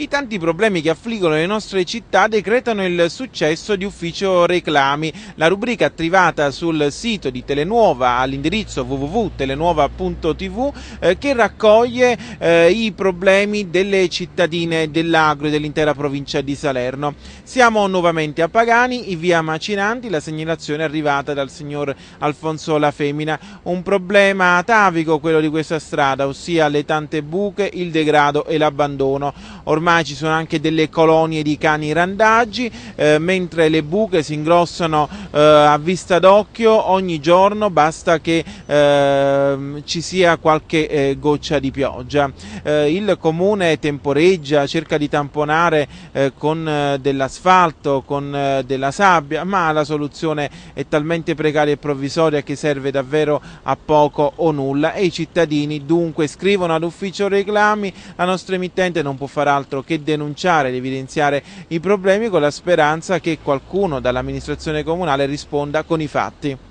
I tanti problemi che affliggono le nostre città decretano il successo di Ufficio Reclami, la rubrica attivata sul sito di Telenuova all'indirizzo www.telenuova.tv eh, che raccoglie eh, i problemi delle cittadine dell'agro e dell'intera provincia di Salerno. Siamo nuovamente a Pagani, in via Macinanti, la segnalazione è arrivata dal signor Alfonso La Femina. Un problema atavico quello di questa strada, ossia le tante buche, il degrado e l'abbandono. Ormai ormai ci sono anche delle colonie di cani randaggi, eh, mentre le buche si ingrossano eh, a vista d'occhio ogni giorno, basta che ehm, ci sia qualche eh, goccia di pioggia. Eh, il comune temporeggia, cerca di tamponare eh, con dell'asfalto, con della sabbia, ma la soluzione è talmente precaria e provvisoria che serve davvero a poco o nulla e i cittadini dunque scrivono all'ufficio reclami, la nostra emittente non può far altro altro che denunciare ed evidenziare i problemi con la speranza che qualcuno dall'amministrazione comunale risponda con i fatti.